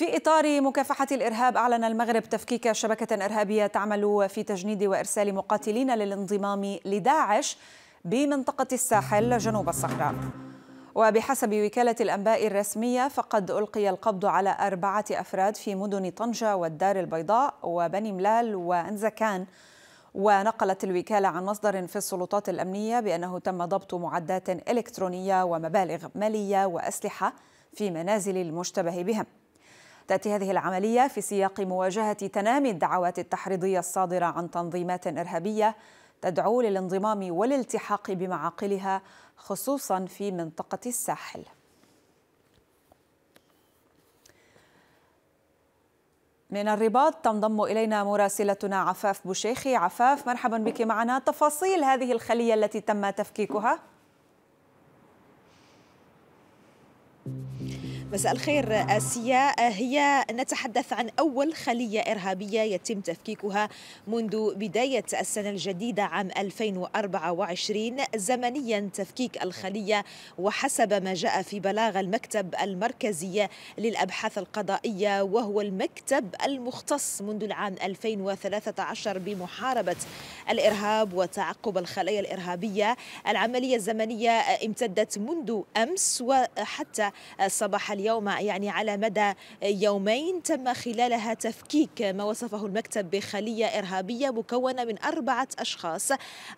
في إطار مكافحة الإرهاب أعلن المغرب تفكيك شبكة إرهابية تعمل في تجنيد وإرسال مقاتلين للانضمام لداعش بمنطقة الساحل جنوب الصحراء وبحسب وكالة الأنباء الرسمية فقد ألقي القبض على أربعة أفراد في مدن طنجة والدار البيضاء وبني ملال وأنزكان ونقلت الوكالة عن مصدر في السلطات الأمنية بأنه تم ضبط معدات إلكترونية ومبالغ مالية وأسلحة في منازل المشتبه بهم تأتي هذه العملية في سياق مواجهة تنامي الدعوات التحريضية الصادرة عن تنظيمات إرهابية تدعو للانضمام والالتحاق بمعاقلها خصوصا في منطقة الساحل من الرباط تنضم إلينا مراسلتنا عفاف بوشيخي عفاف مرحبا بك معنا تفاصيل هذه الخلية التي تم تفكيكها مساء الخير آسيا هي نتحدث عن أول خلية إرهابية يتم تفكيكها منذ بداية السنة الجديدة عام 2024 زمنيا تفكيك الخلية وحسب ما جاء في بلاغ المكتب المركزي للأبحاث القضائية وهو المكتب المختص منذ العام 2013 بمحاربة الإرهاب وتعقب الخلايا الإرهابية العملية الزمنية امتدت منذ أمس وحتى صباح اليوم يعني على مدى يومين تم خلالها تفكيك ما وصفه المكتب بخلية إرهابية مكونة من أربعة أشخاص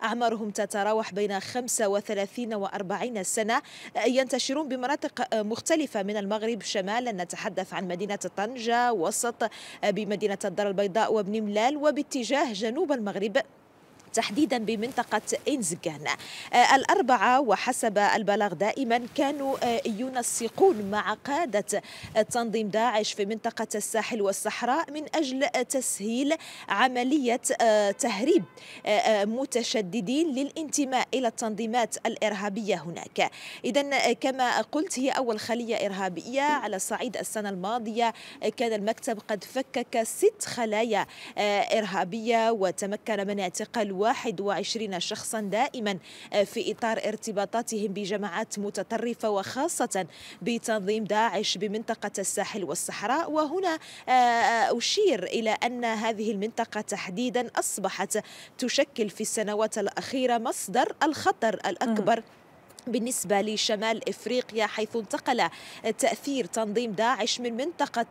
أعمارهم تتراوح بين 35 و 40 سنة ينتشرون بمناطق مختلفة من المغرب شمالا نتحدث عن مدينة طنجة وسط بمدينة الدار البيضاء وبن ملال وباتجاه جنوب المغرب تحديدا بمنطقة إنزكان آه، الأربعة وحسب البلاغ دائما كانوا آه، ينسقون مع قادة آه، تنظيم داعش في منطقة الساحل والصحراء من أجل تسهيل عملية تهريب متشددين للانتماء إلى التنظيمات الإرهابية هناك إذا كما قلت هي أول خلية إرهابية على صعيد السنة الماضية كان المكتب قد فكك ست خلايا إرهابية وتمكن من اعتقال 21 شخصا دائما آه، في إطار ارتباطاتهم بجماعات متطرفة وخاصة بتنظيم داعش بمنطقة الساحل والصحراء وهنا آه، آه، أشير إلى أن هذه المنطقة تحديدا أصبحت تشكل في السنوات الأخيرة مصدر الخطر الأكبر بالنسبة لشمال إفريقيا حيث انتقل تأثير تنظيم داعش من منطقة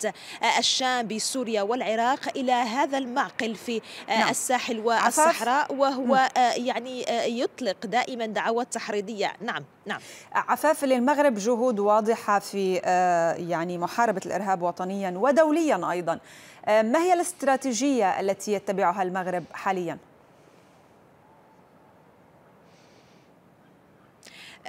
الشام بسوريا والعراق إلى هذا المعقل في نعم. الساحل والصحراء وهو يعني يطلق دائما دعوات تحريضية نعم نعم عفاف للمغرب جهود واضحة في آه، يعني محاربة الإرهاب وطنيا ودوليا أيضا آه، ما هي الاستراتيجية التي يتبعها المغرب حالياً؟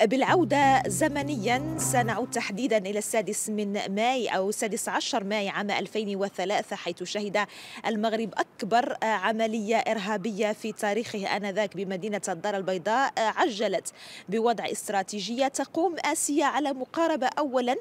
بالعودة زمنيا سنعود تحديدا إلى السادس من ماي أو السادس عشر ماي عام 2003 حيث شهد المغرب أكبر عملية إرهابية في تاريخه آنذاك بمدينة الدار البيضاء عجلت بوضع استراتيجية تقوم آسيا على مقاربة أولا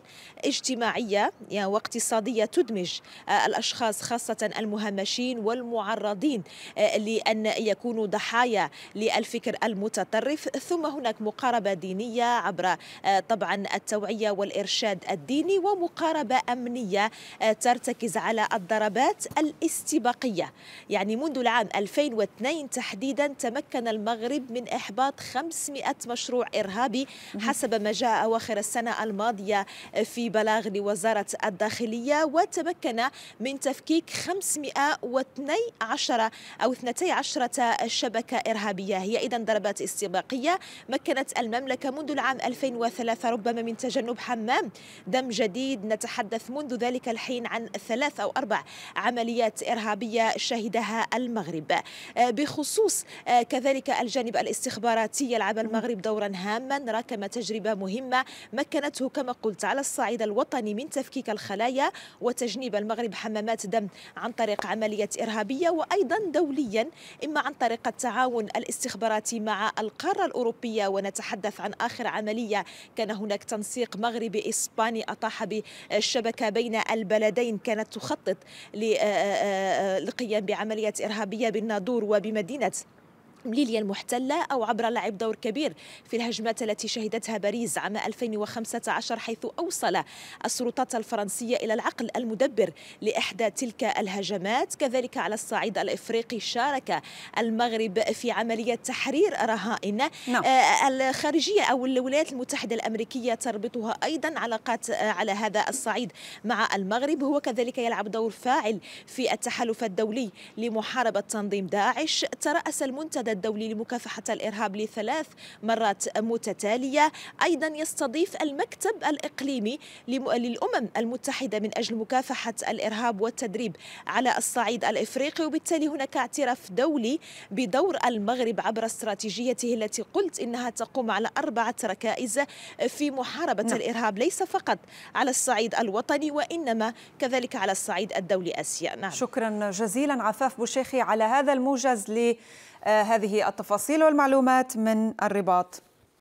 اجتماعية واقتصادية تدمج الأشخاص خاصة المهمشين والمعرضين لأن يكونوا ضحايا للفكر المتطرف ثم هناك مقاربة دينية الدينية عبر آه، طبعا التوعية والإرشاد الديني ومقاربة أمنية آه، ترتكز على الضربات الاستباقية يعني منذ العام 2002 تحديدا تمكن المغرب من إحباط 500 مشروع إرهابي حسب ما جاء أواخر السنة الماضية في بلاغ لوزارة الداخلية وتمكن من تفكيك 512 أو 12 شبكة إرهابية هي إذا ضربات استباقية مكنت المملكة منذ العام 2003 ربما من تجنب حمام دم جديد نتحدث منذ ذلك الحين عن ثلاث أو أربع عمليات إرهابية شهدها المغرب آه، بخصوص آه، كذلك الجانب الاستخباراتي يلعب المغرب دورا هاما راكم تجربة مهمة مكنته كما قلت على الصعيد الوطني من تفكيك الخلايا وتجنيب المغرب حمامات دم عن طريق عمليات إرهابية وأيضا دوليا إما عن طريق التعاون الاستخباراتي مع القارة الأوروبية ونتحدث عن آخر عملية كان هناك تنسيق مغربي إسباني أطاح بالشبكة بين البلدين كانت تخطط للقيام آه، آه، آه، بعملية إرهابية بالنادور وبمدينة ليليا المحتلة أو عبر لعب دور كبير في الهجمات التي شهدتها باريس عام 2015 حيث أوصل السلطات الفرنسية إلى العقل المدبر لإحدى تلك الهجمات كذلك على الصعيد الإفريقي شارك المغرب في عملية تحرير رهائن no. نعم. آه، الخارجية أو الولايات المتحدة الأمريكية تربطها أيضا علاقات على هذا الصعيد مع المغرب هو كذلك يلعب دور فاعل في التحالف الدولي لمحاربة تنظيم داعش ترأس المنتدى الدولي لمكافحة الإرهاب لثلاث مرات متتالية أيضا يستضيف المكتب الإقليمي للأمم المتحدة من أجل مكافحة الإرهاب والتدريب على الصعيد الإفريقي وبالتالي هناك اعتراف دولي بدور المغرب عبر استراتيجيته التي قلت إنها تقوم على أربعة ركائز في محاربة نعم. الإرهاب ليس فقط على الصعيد الوطني وإنما كذلك على الصعيد الدولي آسيا نعم. شكرا جزيلا عفاف بوشيخي على هذا الموجز ل آه، هذه التفاصيل والمعلومات من الرباط